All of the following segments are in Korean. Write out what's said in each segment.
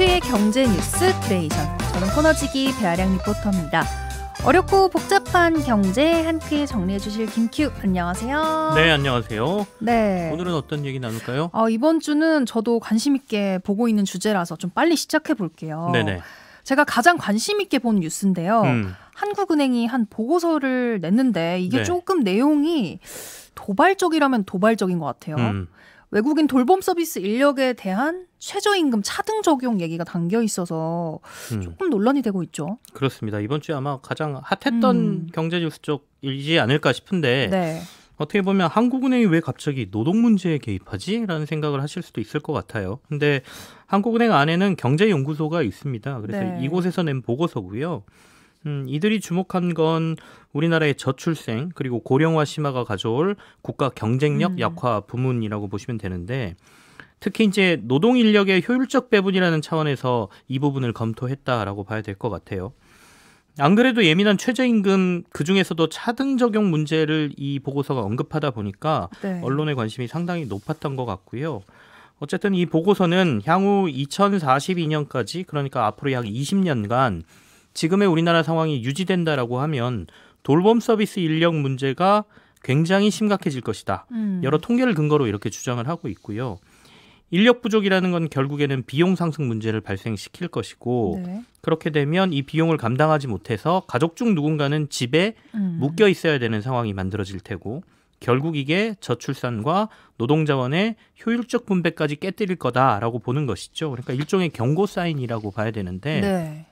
이슈의 경제 뉴스 크레이션. 저는 코너지기 배아량 리포터입니다. 어렵고 복잡한 경제 한 큐에 정리해 주실 김큐 안녕하세요. 네 안녕하세요. 네 오늘은 어떤 얘기 나눌까요? 어, 이번 주는 저도 관심 있게 보고 있는 주제라서 좀 빨리 시작해 볼게요. 네네. 제가 가장 관심 있게 본 뉴스인데요. 음. 한국은행이 한 보고서를 냈는데 이게 네. 조금 내용이 도발적이라면 도발적인 것 같아요. 음. 외국인 돌봄 서비스 인력에 대한 최저임금 차등 적용 얘기가 담겨 있어서 음. 조금 음. 논란이 되고 있죠. 그렇습니다. 이번 주에 아마 가장 핫했던 음. 경제 뉴스 쪽이지 않을까 싶은데 네. 어떻게 보면 한국은행이 왜 갑자기 노동 문제에 개입하지? 라는 생각을 하실 수도 있을 것 같아요. 근데 한국은행 안에는 경제연구소가 있습니다. 그래서 네. 이곳에서 낸 보고서고요. 음, 이들이 주목한 건 우리나라의 저출생 그리고 고령화 심화가 가져올 국가 경쟁력 음. 약화 부문이라고 보시면 되는데 특히 이제 노동 인력의 효율적 배분이라는 차원에서 이 부분을 검토했다라고 봐야 될 것 같아요. 안 그래도 예민한 최저임금 그 중에서도 차등 적용 문제를 이 보고서가 언급하다 보니까 네. 언론의 관심이 상당히 높았던 것 같고요. 어쨌든 이 보고서는 향후 2042년까지 그러니까 앞으로 약 20년간 지금의 우리나라 상황이 유지된다라고 하면 돌봄 서비스 인력 문제가 굉장히 심각해질 것이다. 음. 여러 통계를 근거로 이렇게 주장을 하고 있고요. 인력 부족이라는 건 결국에는 비용 상승 문제를 발생시킬 것이고 네. 그렇게 되면 이 비용을 감당하지 못해서 가족 중 누군가는 집에 음. 묶여 있어야 되는 상황이 만들어질 테고 결국 이게 저출산과 노동자원의 효율적 분배까지 깨뜨릴 거다라고 보는 것이죠. 그러니까 일종의 경고 사인이라고 봐야 되는데 네.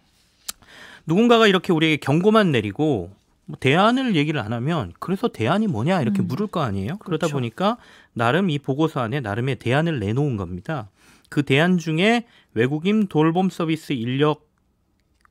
누군가가 이렇게 우리에게 경고만 내리고 뭐 대안을 얘기를 안 하면 그래서 대안이 뭐냐 이렇게 음. 물을 거 아니에요. 그렇죠. 그러다 그렇죠. 보니까 나름 이 보고서 안에 나름의 대안을 내놓은 겁니다. 그 대안 중에 외국인 돌봄 서비스 인력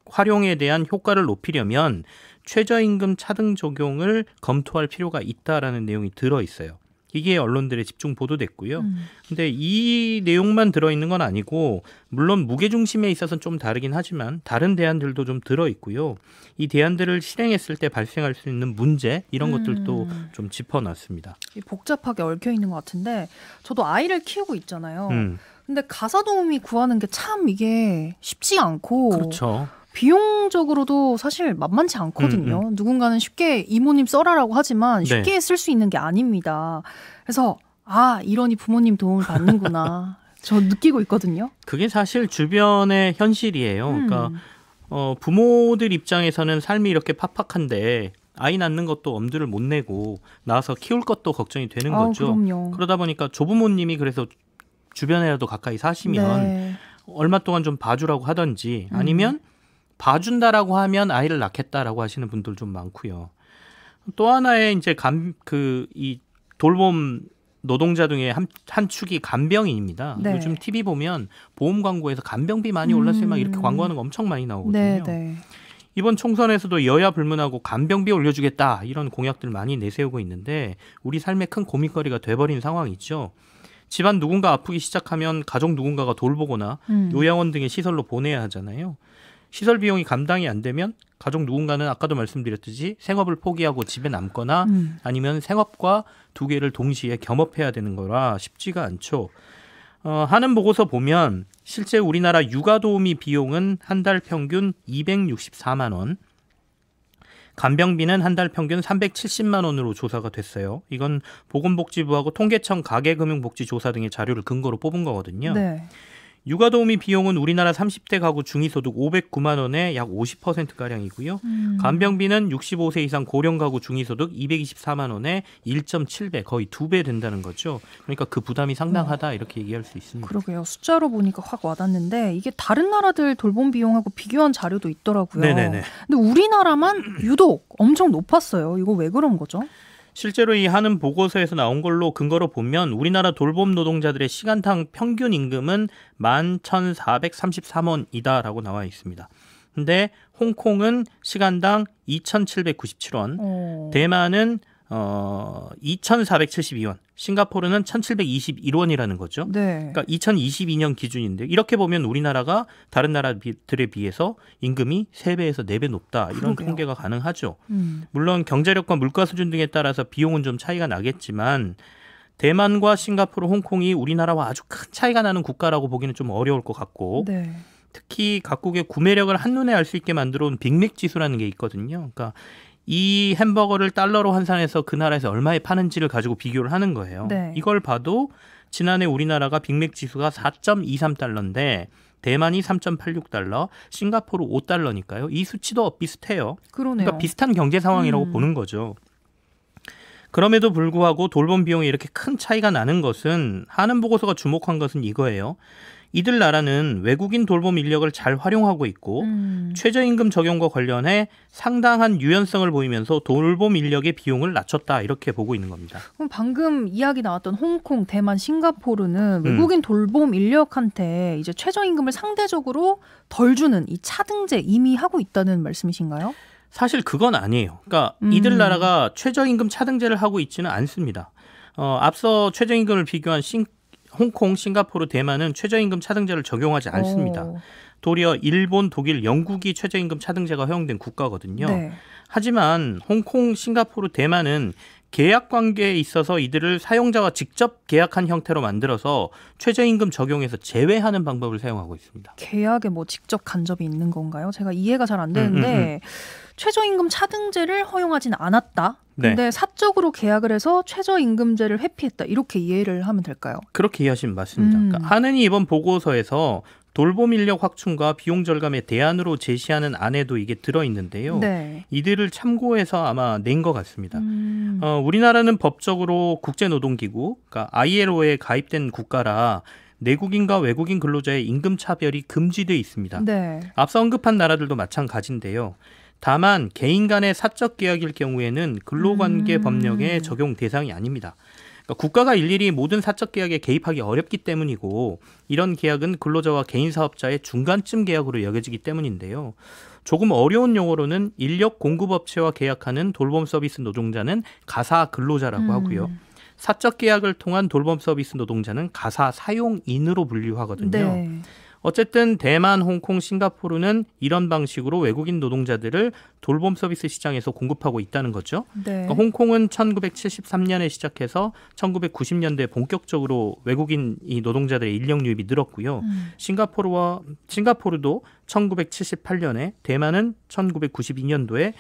활용에 대한 효과를 높이려면 최저임금 차등 적용을 검토할 필요가 있다라는 내용이 들어 있어요. 이게 언론들의 집중 보도됐고요. 음. 근데 이 내용만 들어 있는 건 아니고 물론 무게 중심에 있어서는 좀 다르긴 하지만 다른 대안들도 좀 들어 있고요. 이 대안들을 실행했을 때 발생할 수 있는 문제 이런 음. 것들도 좀 짚어놨습니다. 복잡하게 얽혀 있는 것 같은데 저도 아이를 키우고 있잖아요. 음. 근데 가사 도우미 구하는 게 참 이게 쉽지 않고 그렇죠. 비용적으로도 사실 만만치 않거든요. 음, 음. 누군가는 쉽게 이모님 써라라고 하지만 네. 쉽게 네. 쓸수 있는 게 아닙니다. 그래서 아 이러니 부모님 도움을 받는구나. 저 느끼고 있거든요. 그게 사실 주변의 현실이에요. 음. 그러니까 어, 부모들 입장에서는 삶이 이렇게 팍팍한데 아이 낳는 것도 엄두를 못 내고 나서 와 키울 것도 걱정이 되는 아 거죠. 그럼요. 그러다 보니까 조부모님이 그래서 주변에라도 가까이 사시면 네. 얼마 동안 좀 봐주라고 하던지 아니면 음. 봐준다라고 하면 아이를 낳겠다라고 하시는 분들 좀 많고요. 또 하나의 이제 감그이 돌봄 노동자 중에 한, 한 축이 간병인입니다. 네. 요즘 TV 보면 보험 광고에서 간병비 많이 올랐을 음. 막 이렇게 음. 광고하는 거 엄청 많이 나오거든요. 네네. 네. 이번 총선에서도 여야 불문하고 간병비 올려주겠다 이런 공약들 많이 내세우고 있는데 우리 삶의 큰 고민거리가 돼버린 상황이죠. 집안 누군가 아프기 시작하면 가족 누군가가 돌보거나 음. 요양원 등의 시설로 보내야 하잖아요. 시설 비용이 감당이 안 되면 가족 누군가는 아까도 말씀드렸듯이 생업을 포기하고 집에 남거나 음. 아니면 생업과 두 개를 동시에 겸업해야 되는 거라 쉽지가 않죠. 어, 하는 보고서 보면 실제 우리나라 육아 도우미 비용은 한 달 평균 264만 원, 간병비는 한 달 평균 370만 원으로 조사가 됐어요. 이건 보건복지부하고 통계청 가계금융복지조사 등의 자료를 근거로 뽑은 거거든요. 네. 육아 도우미 비용은 우리나라 30대 가구 중위소득 509만 원의 약50% 가량이고요. 음. 간병비는 65세 이상 고령 가구 중위소득 224만 원의 1.7배 거의 두 배 된다는 거죠. 그러니까 그 부담이 상당하다 어. 이렇게 얘기할 수 있습니다. 그러게요. 숫자로 보니까 확 와닿는데 이게 다른 나라들 돌봄 비용하고 비교한 자료도 있더라고요. 네네네. 근데 우리나라만 유독 엄청 높았어요. 이거 왜 그런 거죠? 실제로 이 하는 보고서에서 나온 걸로 근거로 보면 우리나라 돌봄 노동자들의 시간당 평균 임금은 11,433원이다라고 나와 있습니다. 근데 홍콩은 시간당 2,797원, 오. 어. 대만은 어 2,472원, 싱가포르는 1721원이라는 거죠. 네. 그러니까 2022년 기준인데 이렇게 보면 우리나라가 다른 나라들에 비해서 임금이 3배에서 4배 높다. 이런 그러게요. 통계가 가능하죠. 음. 물론 경제력과 물가 수준 등에 따라서 비용은 좀 차이가 나겠지만 대만과 싱가포르, 홍콩이 우리나라와 아주 큰 차이가 나는 국가라고 보기는 좀 어려울 것 같고 네. 특히 각국의 구매력을 한눈에 알 수 있게 만들어 온 빅맥 지수라는 게 있거든요. 그러니까 이 햄버거를 달러로 환산해서 그 나라에서 얼마에 파는지를 가지고 비교를 하는 거예요. 네. 이걸 봐도 지난해 우리나라가 빅맥 지수가 4.23달러인데 대만이 3.86달러, 싱가포르 5달러니까요. 이 수치도 비슷해요. 그러네요. 그러니까 비슷한 경제 상황이라고 음. 보는 거죠. 그럼에도 불구하고 돌봄 비용이 이렇게 큰 차이가 나는 것은 하는 보고서가 주목한 것은 이거예요. 이들 나라는 외국인 돌봄 인력을 잘 활용하고 있고 음. 최저임금 적용과 관련해 상당한 유연성을 보이면서 돌봄 인력의 비용을 낮췄다 이렇게 보고 있는 겁니다. 방금 이야기 나왔던 홍콩, 대만, 싱가포르는 음. 외국인 음. 돌봄 인력한테 이제 최저임금을 상대적으로 덜 주는 이 차등제 이미 하고 있다는 말씀이신가요? 사실 그건 아니에요. 그러니까 음. 이들 나라가 최저임금 차등제를 하고 있지는 않습니다. 어, 앞서 최저임금을 비교한 싱, 홍콩, 싱가포르, 대만은 최저임금 차등제를 적용하지 않습니다. 오. 도리어 일본, 독일, 영국이 최저임금 차등제가 허용된 국가거든요. 네. 하지만 홍콩, 싱가포르, 대만은 계약 관계에 있어서 이들을 사용자와 직접 계약한 형태로 만들어서 최저임금 적용에서 제외하는 방법을 사용하고 있습니다. 계약에 뭐 직접 간접이 있는 건가요? 제가 이해가 잘안 음, 음, 음. 되는데 최저임금 차등제를 허용하진 않았다. 네. 근데 네. 사적으로 계약을 해서 최저임금제를 회피했다 이렇게 이해를 하면 될까요? 그렇게 이해하시면 맞습니다. 음. 그러니까 한은이 이번 보고서에서 돌봄 인력 확충과 비용 절감의 대안으로 제시하는 안에도 이게 들어 있는데요. 네. 이들을 참고해서 아마 낸 것 같습니다. 음. 어, 우리나라는 법적으로 국제노동기구, 그러니까 ILO에 가입된 국가라 내국인과 외국인 근로자의 임금 차별이 금지돼 있습니다. 네. 앞서 언급한 나라들도 마찬가지인데요. 다만 개인 간의 사적 계약일 경우에는 근로관계 음. 법령의 적용 대상이 아닙니다. 그러니까 국가가 일일이 모든 사적 계약에 개입하기 어렵기 때문이고 이런 계약은 근로자와 개인 사업자의 중간쯤 계약으로 여겨지기 때문인데요. 조금 어려운 용어로는 인력 공급 업체와 계약하는 돌봄 서비스 노동자는 가사 근로자라고 음. 하고요. 음. 사적 계약을 통한 돌봄 서비스 노동자는 가사 사용인으로 분류하거든요. 네. 어쨌든 대만, 홍콩, 싱가포르는 이런 방식으로 외국인 노동자들을 돌봄 서비스 시장에서 공급하고 있다는 거죠. 네. 그러니까 홍콩은 1973년에 시작해서 1990년대 본격적으로 외국인 이 노동자들의 인력 유입이 늘었고요. 음. 싱가포르와 싱가포르도 1978년에 대만은 1992년도에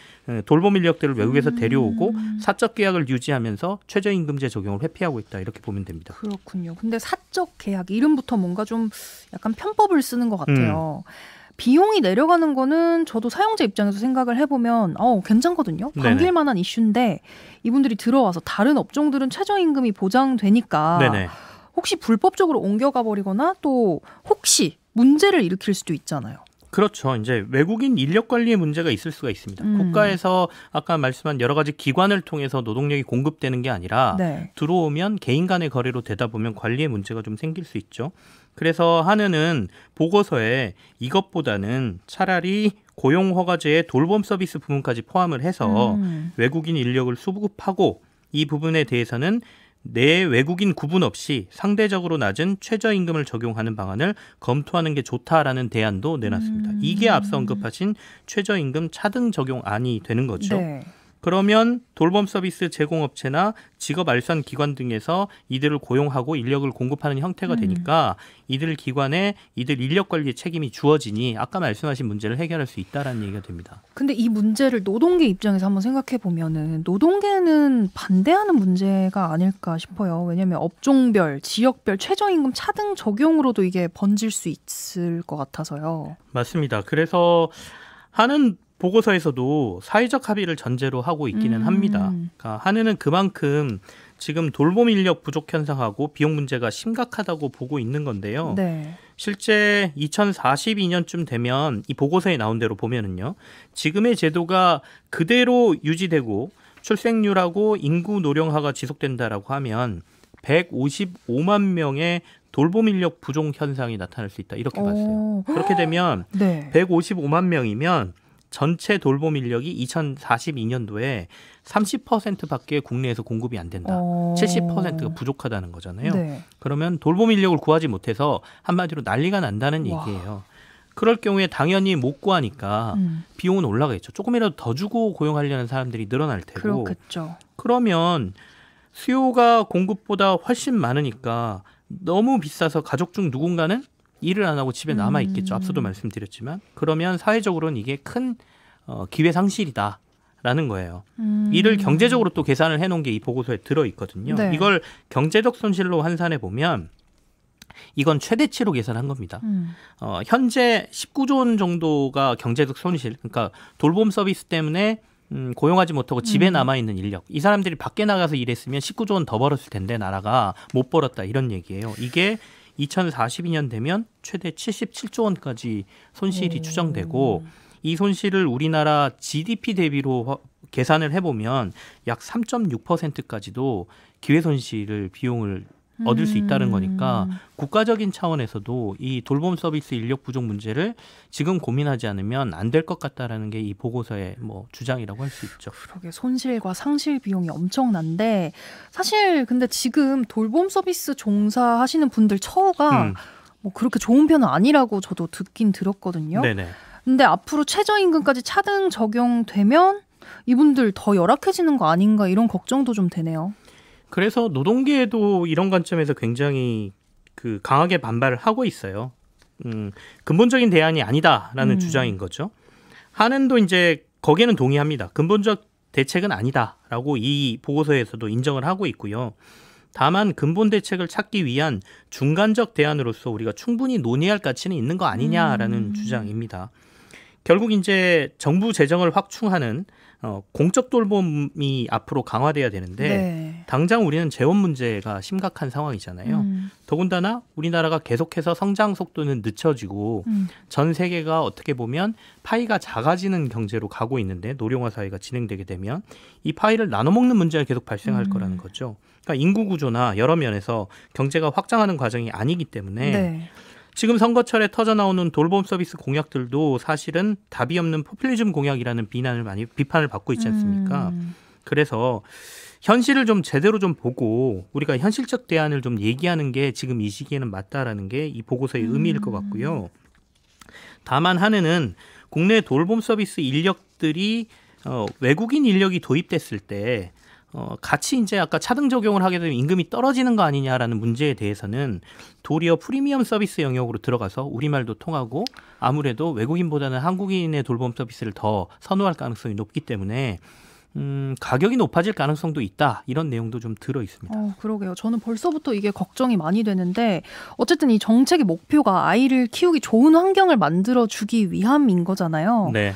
돌봄 인력들을 외국에서 음. 데려오고 사적 계약을 유지하면서 최저임금제 적용을 회피하고 있다 이렇게 보면 됩니다. 그렇군요. 근데 사적 계약 이름부터 뭔가 좀 약간 편법을 쓰는 것 같아요. 음. 비용이 내려가는 거는 저도 사용자 입장에서 생각을 해보면 어 괜찮거든요. 반길 만한 이슈인데 이분들이 들어와서 다른 업종들은 최저임금이 보장되니까 네네. 혹시 불법적으로 옮겨가 버리거나 또 혹시 문제를 일으킬 수도 있잖아요. 그렇죠. 이제 외국인 인력 관리에 문제가 있을 수가 있습니다. 음. 국가에서 아까 말씀한 여러 가지 기관을 통해서 노동력이 공급되는 게 아니라 네. 들어오면 개인 간의 거래로 되다 보면 관리에 문제가 좀 생길 수 있죠. 그래서 한은은 보고서에 이것보다는 차라리 고용 허가제에 돌봄 서비스 부분까지 포함을 해서 음. 외국인 인력을 수급하고 이 부분에 대해서는 내 외국인 구분 없이 상대적으로 낮은 최저임금을 적용하는 방안을 검토하는 게 좋다라는 대안도 내놨습니다. 음. 이게 앞서 언급하신 최저임금 차등 적용안이 되는 거죠. 네. 그러면 돌봄 서비스 제공업체나 직업 알선 기관 등에서 이들을 고용하고 인력을 공급하는 형태가 음. 되니까 이들 기관에 이들 인력 관리 책임이 주어지니 아까 말씀하신 문제를 해결할 수 있다라는 얘기가 됩니다. 근데 이 문제를 노동계 입장에서 한번 생각해 보면은 노동계는 반대하는 문제가 아닐까 싶어요. 왜냐하면 업종별, 지역별 최저임금 차등 적용으로도 이게 번질 수 있을 것 같아서요. 맞습니다. 그래서 하는 보고서에서도 사회적 합의를 전제로 하고 있기는 음. 합니다. 그러니까 한해는 그만큼 지금 돌봄 인력 부족 현상하고 비용 문제가 심각하다고 보고 있는 건데요. 네. 실제 2042년쯤 되면 이 보고서에 나온 대로 보면은요. 지금의 제도가 그대로 유지되고 출생률하고 인구 노령화가 지속된다라고 하면 155만 명의 돌봄 인력 부족 현상이 나타날 수 있다. 이렇게 봤어요. 오. 그렇게 되면 네. 155만 명이면 전체 돌봄 인력이 2042년도에 30%밖에 국내에서 공급이 안 된다. 어... 70%가 부족하다는 거잖아요. 네. 그러면 돌봄 인력을 구하지 못해서 한마디로 난리가 난다는 얘기예요. 그럴 경우에 당연히 못 구하니까 음. 비용은 올라가겠죠. 조금이라도 더 주고 고용하려는 사람들이 늘어날 테고. 그렇겠죠. 그러면 수요가 공급보다 훨씬 많으니까 너무 비싸서 가족 중 누군가는 일을 안 하고 집에 남아 있겠죠. 음. 앞서도 말씀드렸지만 그러면 사회적으로는 이게 큰 어, 기회 상실이다. 라는 거예요. 음. 이를 경제적으로 또 계산을 해놓은 게 이 보고서에 들어 있거든요. 네. 이걸 경제적 손실로 환산해 보면 이건 최대치로 계산한 겁니다. 음. 어, 현재 19조 원 정도가 경제적 손실, 그러니까 돌봄 서비스 때문에 음, 고용하지 못하고 집에 음. 남아 있는 인력, 이 사람들이 밖에 나가서 일했으면 19조 원 더 벌었을 텐데 나라가 못 벌었다 이런 얘기예요. 이게 2042년 되면 최대 77조 원까지 손실이 오. 음. 추정되고 이 손실을 우리나라 GDP 대비로 계산을 해보면 약 3.6%까지도 기회 손실을 비용을 얻을 수 있다는 거니까 음. 국가적인 차원에서도 이 돌봄 서비스 인력 부족 문제를 지금 고민하지 않으면 안 될 것 같다라는 게 이 보고서의 뭐 주장이라고 할 수 있죠. 그러게 손실과 상실 비용이 엄청난데 사실 근데 지금 돌봄 서비스 종사하시는 분들 처우가 음. 뭐 그렇게 좋은 편은 아니라고 저도 듣긴 들었거든요. 네네. 근데 앞으로 최저임금까지 차등 적용되면 이분들 더 열악해지는 거 아닌가 이런 걱정도 좀 되네요. 그래서 노동계에도 이런 관점에서 굉장히 그 강하게 반발을 하고 있어요. 음, 근본적인 대안이 아니다라는 음. 주장인 거죠. 하는도 이제 거기에는 동의합니다. 근본적 대책은 아니다라고 이 보고서에서도 인정을 하고 있고요. 다만 근본 대책을 찾기 위한 중간적 대안으로서 우리가 충분히 논의할 가치는 있는 거 아니냐라는 음. 주장입니다. 결국 이제 정부 재정을 확충하는 어, 공적 돌봄이 앞으로 강화돼야 되는데 네. 당장 우리는 재원 문제가 심각한 상황이잖아요. 음. 더군다나 우리나라가 계속해서 성장 속도는 늦춰지고 음. 전 세계가 어떻게 보면 파이가 작아지는 경제로 가고 있는데 노령화 사회가 진행되게 되면 이 파이를 나눠 먹는 문제가 계속 발생할 음. 거라는 거죠. 그러니까 인구 구조나 여러 면에서 경제가 확장하는 과정이 아니기 때문에 네. 지금 선거철에 터져 나오는 돌봄 서비스 공약들도 사실은 답이 없는 포퓰리즘 공약이라는 비난을 많이 비판을 받고 있지 않습니까? 음. 그래서 현실을 좀 제대로 좀 보고 우리가 현실적 대안을 좀 얘기하는 게 지금 이 시기에는 맞다라는 게 이 보고서의 음. 의미일 것 같고요. 다만 하나는 국내 돌봄 서비스 인력들이 어, 외국인 인력이 도입됐을 때 어, 같이 이제 아까 차등 적용을 하게 되면 임금이 떨어지는 거 아니냐라는 문제에 대해서는 도리어 프리미엄 서비스 영역으로 들어가서 우리말도 통하고 아무래도 외국인보다는 한국인의 돌봄 서비스를 더 선호할 가능성이 높기 때문에 음, 가격이 높아질 가능성도 있다 이런 내용도 좀 들어 있습니다. 어, 그러게요. 저는 벌써부터 이게 걱정이 많이 되는데 어쨌든 이 정책의 목표가 아이를 키우기 좋은 환경을 만들어 주기 위함인 거잖아요. 네.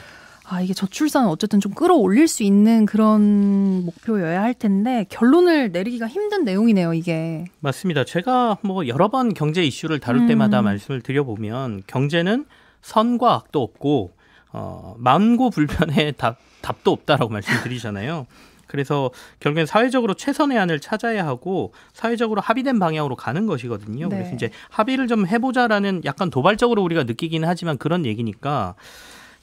아 이게 저출산을 어쨌든 좀 끌어올릴 수 있는 그런 목표여야 할 텐데 결론을 내리기가 힘든 내용이네요 이게 맞습니다 제가 뭐 여러 번 경제 이슈를 다룰 음. 때마다 말씀을 드려보면 경제는 선과 악도 없고 어, 만고 불변의 답, 답도 없다라고 말씀드리잖아요. 그래서 결국엔 사회적으로 최선의 안을 찾아야 하고 사회적으로 합의된 방향으로 가는 것이거든요. 네. 그래서 이제 합의를 좀 해보자라는 약간 도발적으로 우리가 느끼긴 하지만 그런 얘기니까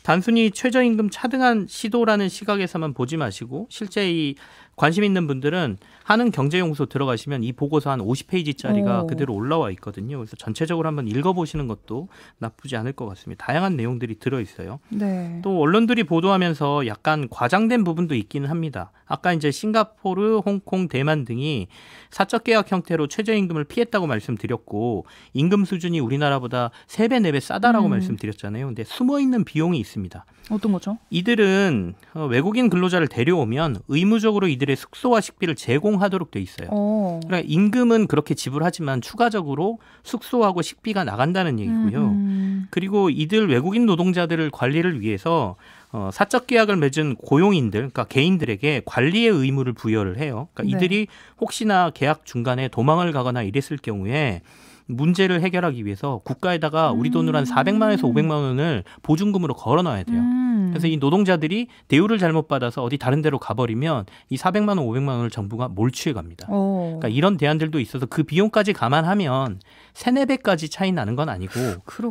단순히 최저임금 차등한 시도라는 시각에서만 보지 마시고 실제 이 관심 있는 분들은 하는 경제연구소 들어가시면 이 보고서 한 50페이지짜리가 오. 그대로 올라와 있거든요. 그래서 전체적으로 한번 읽어보시는 것도 나쁘지 않을 것 같습니다. 다양한 내용들이 들어있어요. 네. 또 언론들이 보도하면서 약간 과장된 부분도 있기는 합니다. 아까 이제 싱가포르, 홍콩, 대만 등이 사적 계약 형태로 최저임금을 피했다고 말씀드렸고 임금 수준이 우리나라보다 3배4배 싸다라고 음. 말씀드렸잖아요. 근데 숨어있는 비용이 있습니다. 어떤 거죠? 이들은 어, 외국인 근로자를 데려오면 의무적으로 이들 그들의 숙소와 식비를 제공하도록 돼 있어요. 오. 어. 그러니까 임금은 그렇게 지불하지만 추가적으로 숙소하고 식비가 나간다는 얘기고요. 음, 음. 그리고 이들 외국인 노동자들을 관리를 위해서 어, 사적 계약을 맺은 고용인들, 그러니까 개인들에게 관리의 의무를 부여를 해요. 그러니까 네. 이들이 혹시나 계약 중간에 도망을 가거나 이랬을 경우에 문제를 해결하기 위해서 국가에다가 우리 돈으로 한 400만 원에서 500만 원을 보증금으로 걸어 놔야 돼요. 음. 그래서 이 음. 노동자들이 대우를 잘못 받아서 어디 다른 데로 가버리면 이 400만 원, 500만 원을 정부가 몰취해 갑니다. 오. 어. 그러니까 이런 대안들도 있어서 그 비용까지 감안하면 세네 배까지 차이 나는 건 아니고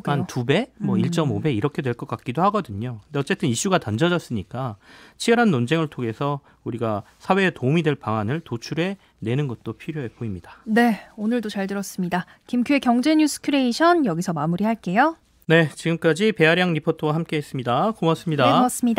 한 두 배, 뭐 음. 1.5배 이렇게 될 것 같기도 하거든요. 근데 어쨌든 이슈가 던져졌으니까 치열한 논쟁을 통해서 우리가 사회에 도움이 될 방안을 도출해 내는 것도 필요해 보입니다. 네, 오늘도 잘 들었습니다. 김큐의 경제 뉴스 크레이션 여기서 마무리할게요. 네, 지금까지 배아량 리포터와 함께했습니다. 고맙습니다. 네, 고맙습니다.